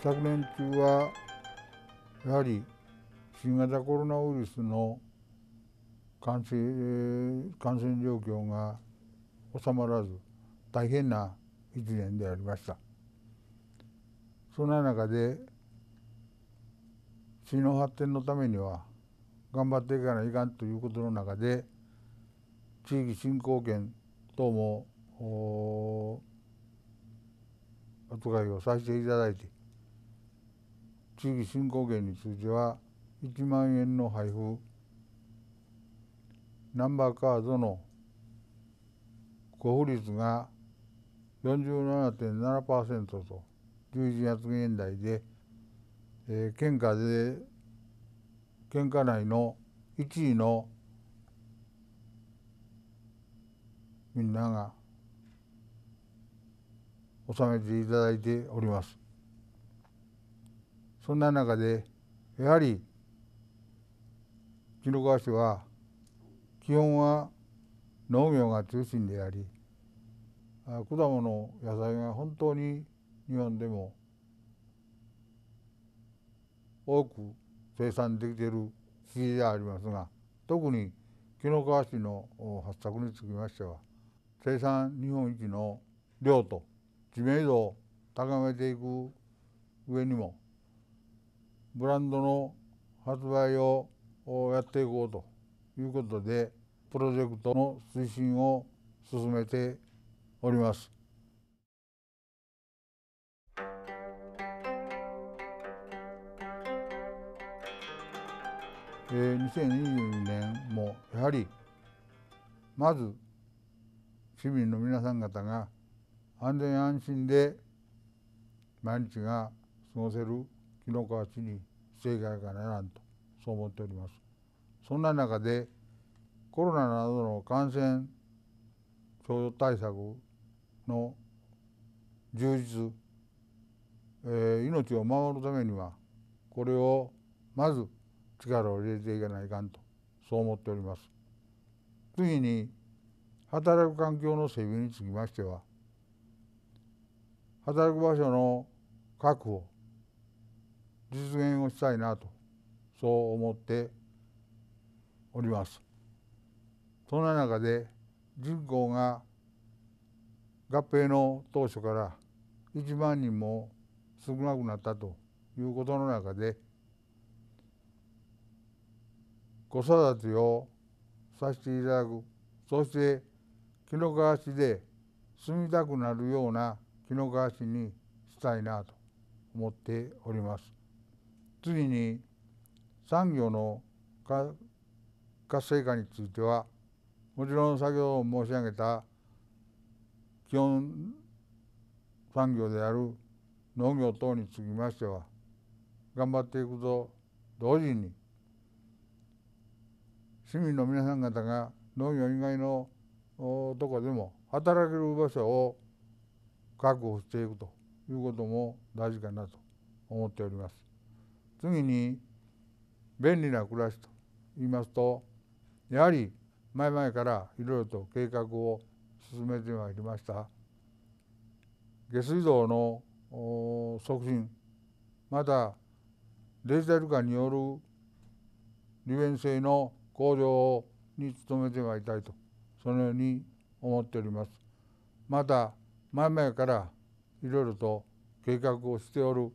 昨年中はやはり新型コロナウイルスの感染感染状況が収まらず大変な1年でありましたそんな中で地の発展のためには頑張っていかないかんということの中で地域振興権等もお扱いをさせていただいて次振興券については1万円の配布ナンバーカードの交付率が47.7%と11月現在で、えー、県下で県下内の1位のみんなが納めていただいております。そんな中でやはり紀の川市は基本は農業が中心であり果物野菜が本当に日本でも多く生産できている地域でありますが特に紀の川市の発作につきましては生産日本一の量と知名度を高めていく上にもブランドの発売をやっていこうということでプロジェクトの推進を進めております。えー、2022年もやはりまず市民の皆さん方が安全安心で毎日が過ごせる日の川地に正解がならんとそう思っておりますそんな中でコロナなどの感染症対策の充実、えー、命を守るためにはこれをまず力を入れていかないかんとそう思っております次に働く環境の整備につきましては働く場所の確保実現をしたいなとそう思っております。そんな中で人口が合併の当初から1万人も少なくなったということの中で子育てをさせていただくそして紀の川市で住みたくなるような紀の川市にしたいなと思っております。次に産業の活性化についてはもちろん先ほど申し上げた基本産業である農業等につきましては頑張っていくと同時に市民の皆さん方が農業以外のとこでも働ける場所を確保していくということも大事かなと思っております。次に便利な暮らしと言いますとやはり前々からいろいろと計画を進めてまいりました下水道の促進またデジタル化による利便性の向上に努めてまいりたいとそのように思っております。また前々からいろいろと計画をしておる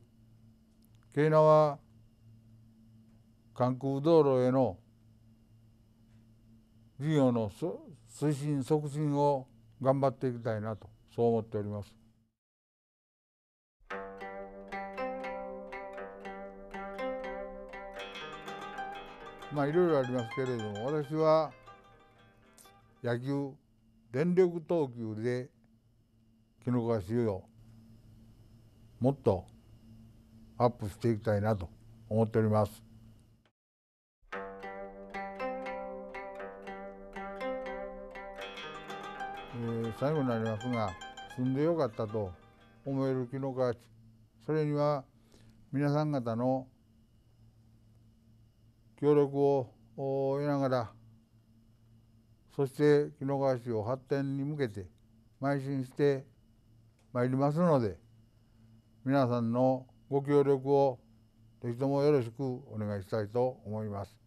京奈は？関空道路への事業の推進促進を頑張っていきたいなとそう思っております。まあいろいろありますけれども私は野球電力投球で木の川市をもっとアップしていきたいなと思っております。ー、最後になりますが住んでよかったと思える紀の川市それには皆さん方の協力を得ながらそして紀の川市を発展に向けて邁進してまいりますので皆さんのご協力をぜひともよろしくお願いしたいと思います。